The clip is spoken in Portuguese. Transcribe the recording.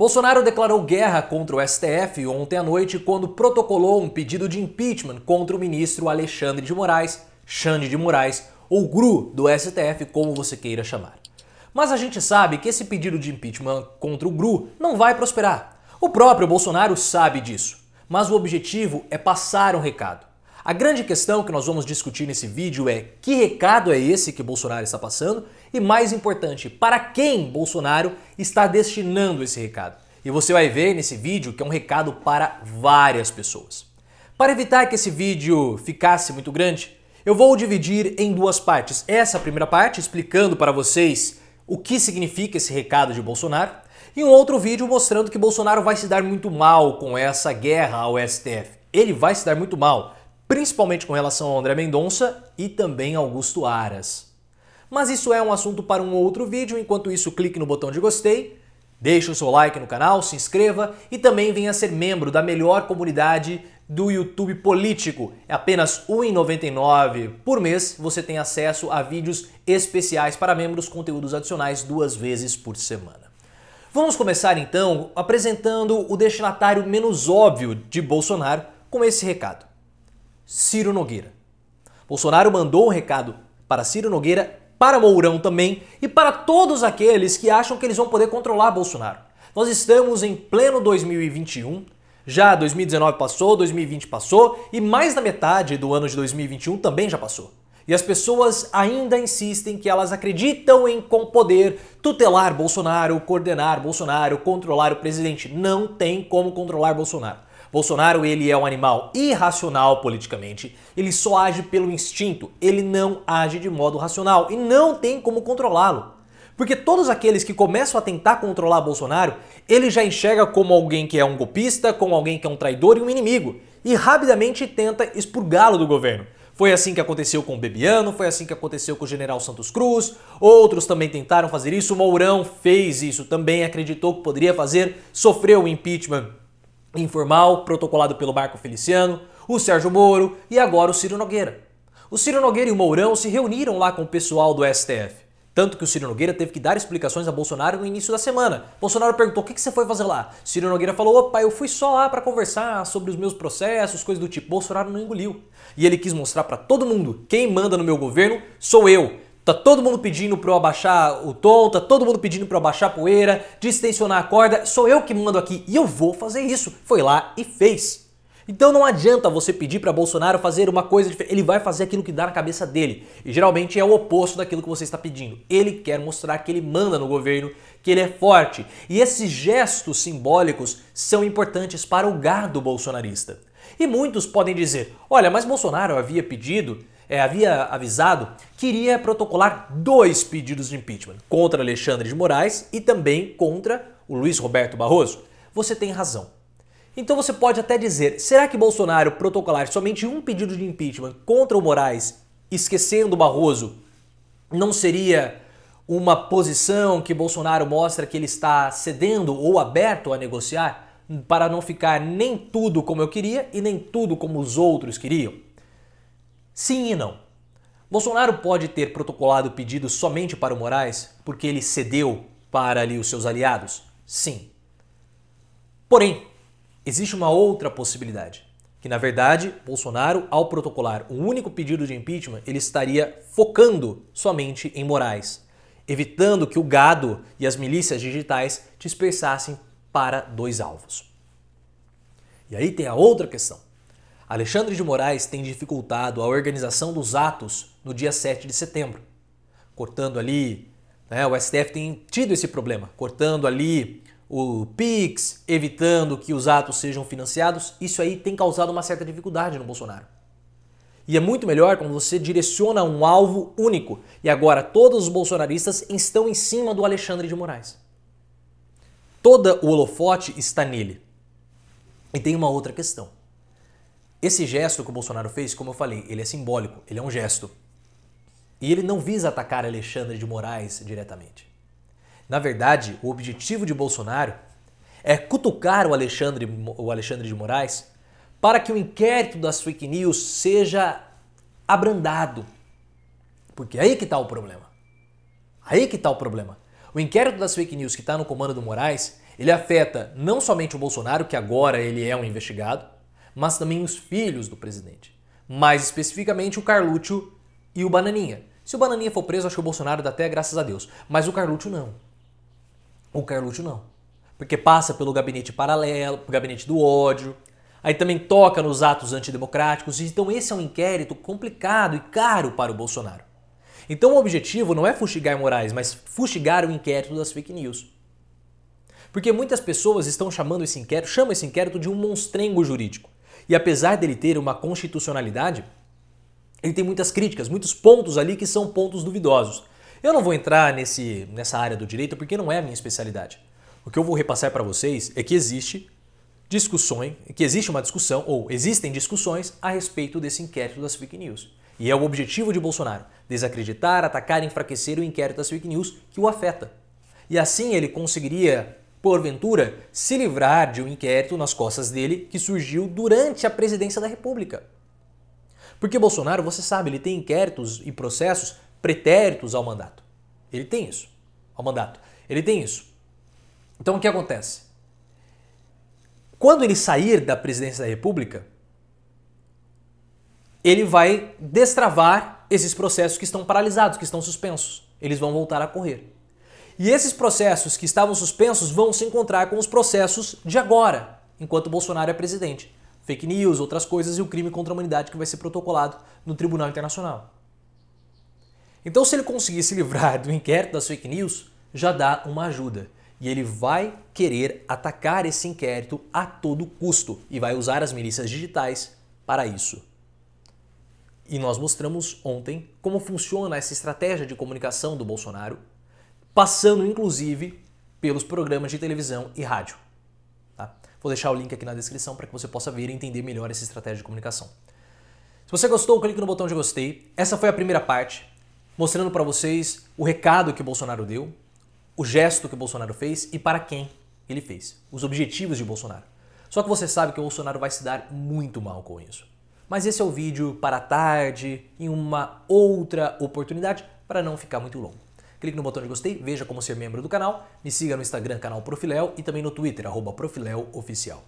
Bolsonaro declarou guerra contra o STF ontem à noite quando protocolou um pedido de impeachment contra o ministro Alexandre de Moraes, Xande de Moraes, ou GRU do STF, como você queira chamar. Mas a gente sabe que esse pedido de impeachment contra o GRU não vai prosperar. O próprio Bolsonaro sabe disso, mas o objetivo é passar um recado. A grande questão que nós vamos discutir nesse vídeo é que recado é esse que Bolsonaro está passando e, mais importante, para quem Bolsonaro está destinando esse recado. E você vai ver nesse vídeo que é um recado para várias pessoas. Para evitar que esse vídeo ficasse muito grande, eu vou dividir em duas partes. Essa primeira parte explicando para vocês o que significa esse recado de Bolsonaro e um outro vídeo mostrando que Bolsonaro vai se dar muito mal com essa guerra ao STF. Ele vai se dar muito mal principalmente com relação a André Mendonça e também Augusto Aras. Mas isso é um assunto para um outro vídeo, enquanto isso clique no botão de gostei, deixe o seu like no canal, se inscreva e também venha ser membro da melhor comunidade do YouTube político. É apenas R$ 1,99 por mês, você tem acesso a vídeos especiais para membros, conteúdos adicionais duas vezes por semana. Vamos começar então apresentando o destinatário menos óbvio de Bolsonaro com esse recado. Ciro Nogueira. Bolsonaro mandou um recado para Ciro Nogueira, para Mourão também e para todos aqueles que acham que eles vão poder controlar Bolsonaro. Nós estamos em pleno 2021, já 2019 passou, 2020 passou e mais da metade do ano de 2021 também já passou. E as pessoas ainda insistem que elas acreditam em com poder tutelar Bolsonaro, coordenar Bolsonaro, controlar o presidente. Não tem como controlar Bolsonaro. Bolsonaro ele é um animal irracional politicamente, ele só age pelo instinto, ele não age de modo racional e não tem como controlá-lo. Porque todos aqueles que começam a tentar controlar Bolsonaro, ele já enxerga como alguém que é um golpista, como alguém que é um traidor e um inimigo, e rapidamente tenta expurgá-lo do governo. Foi assim que aconteceu com o Bebiano, foi assim que aconteceu com o general Santos Cruz, outros também tentaram fazer isso, o Mourão fez isso, também acreditou que poderia fazer, sofreu o impeachment informal, protocolado pelo Marco Feliciano, o Sérgio Moro e agora o Ciro Nogueira. O Ciro Nogueira e o Mourão se reuniram lá com o pessoal do STF. Tanto que o Ciro Nogueira teve que dar explicações a Bolsonaro no início da semana. Bolsonaro perguntou: o que, você foi fazer lá? Ciro Nogueira falou: opa, eu fui só lá para conversar sobre os meus processos, coisas do tipo. Bolsonaro não engoliu. E ele quis mostrar para todo mundo: quem manda no meu governo sou eu. Tá todo mundo pedindo para eu abaixar o tom, tá todo mundo pedindo para eu abaixar a poeira, distensionar a corda, sou eu que mando aqui e eu vou fazer isso. Foi lá e fez. Então não adianta você pedir para Bolsonaro fazer uma coisa diferente, ele vai fazer aquilo que dá na cabeça dele. E geralmente é o oposto daquilo que você está pedindo. Ele quer mostrar que ele manda no governo, que ele é forte. E esses gestos simbólicos são importantes para o gado bolsonarista. E muitos podem dizer: "Olha, mas Bolsonaro havia pedido é, havia avisado que iria protocolar dois pedidos de impeachment contra Alexandre de Moraes e também contra o Luiz Roberto Barroso. Você tem razão. Então você pode até dizer: será que Bolsonaro protocolar somente um pedido de impeachment contra o Moraes, esquecendo o Barroso, não seria uma posição que Bolsonaro mostra que ele está cedendo ou aberto a negociar para não ficar nem tudo como eu queria e nem tudo como os outros queriam? Sim e não. Bolsonaro pode ter protocolado pedido somente para o Moraes porque ele cedeu para ali os seus aliados? Sim. Porém, existe uma outra possibilidade, que na verdade, Bolsonaro ao protocolar um único pedido de impeachment, ele estaria focando somente em Moraes, evitando que o gado e as milícias digitais dispersassem para dois alvos. E aí tem a outra questão. Alexandre de Moraes tem dificultado a organização dos atos no dia 7 de setembro, cortando ali, né, o STF tem tido esse problema, cortando ali o PIX, evitando que os atos sejam financiados, isso aí tem causado uma certa dificuldade no Bolsonaro. E é muito melhor quando você direciona um alvo único. E agora todos os bolsonaristas estão em cima do Alexandre de Moraes. Todo o holofote está nele. E tem uma outra questão. Esse gesto que o Bolsonaro fez, como eu falei, ele é simbólico, ele é um gesto. E ele não visa atacar Alexandre de Moraes diretamente. Na verdade, o objetivo de Bolsonaro é cutucar o Alexandre, o Alexandre de Moraes para que o inquérito das fake news seja abrandado. Porque é aí que está o problema. É aí que está o problema. O inquérito das fake news que está no comando do Moraes, ele afeta não somente o Bolsonaro, que agora ele é um investigado, mas também os filhos do presidente. Mais especificamente o Carluccio e o Bananinha. Se o Bananinha for preso, acho que o Bolsonaro dá até graças a Deus. Mas o Carluccio não. O Carluccio não. Porque passa pelo gabinete paralelo, gabinete do ódio, aí também toca nos atos antidemocráticos. Então esse é um inquérito complicado e caro para o Bolsonaro. Então o objetivo não é fustigar Moraes, mas fustigar o inquérito das fake news. Porque muitas pessoas estão chamando esse inquérito, chamam esse inquérito de um monstrengo jurídico. E apesar dele ter uma constitucionalidade, ele tem muitas críticas, muitos pontos ali que são pontos duvidosos. Eu não vou entrar nesse, nessa área do direito porque não é a minha especialidade. O que eu vou repassar para vocês é que existe discussões, que existe uma discussão ou existem discussões a respeito desse inquérito das fake news. E é o objetivo de Bolsonaro: desacreditar, atacar, enfraquecer o inquérito das fake news que o afeta. E assim ele conseguiria porventura, se livrar de um inquérito nas costas dele que surgiu durante a presidência da República. Porque Bolsonaro, você sabe, ele tem inquéritos e processos pretéritos ao mandato. Ele tem isso. Ao mandato. Ele tem isso. Então o que acontece? Quando ele sair da presidência da República, ele vai destravar esses processos que estão paralisados, que estão suspensos. Eles vão voltar a correr. E esses processos que estavam suspensos vão se encontrar com os processos de agora, enquanto Bolsonaro é presidente. Fake news, outras coisas e o crime contra a humanidade que vai ser protocolado no Tribunal Internacional. Então, se ele conseguir se livrar do inquérito das fake news, já dá uma ajuda. E ele vai querer atacar esse inquérito a todo custo e vai usar as milícias digitais para isso. E nós mostramos ontem como funciona essa estratégia de comunicação do Bolsonaro passando inclusive pelos programas de televisão e rádio. Tá? Vou deixar o link aqui na descrição para que você possa ver e entender melhor essa estratégia de comunicação. Se você gostou, clique no botão de gostei. Essa foi a primeira parte, mostrando para vocês o recado que o Bolsonaro deu, o gesto que o Bolsonaro fez e para quem ele fez, os objetivos de Bolsonaro. Só que você sabe que o Bolsonaro vai se dar muito mal com isso. Mas esse é o vídeo para a tarde, em uma outra oportunidade, para não ficar muito longo. Clique no botão de gostei, veja como ser membro do canal, me siga no Instagram, canal Profiléu e também no Twitter, arroba Oficial.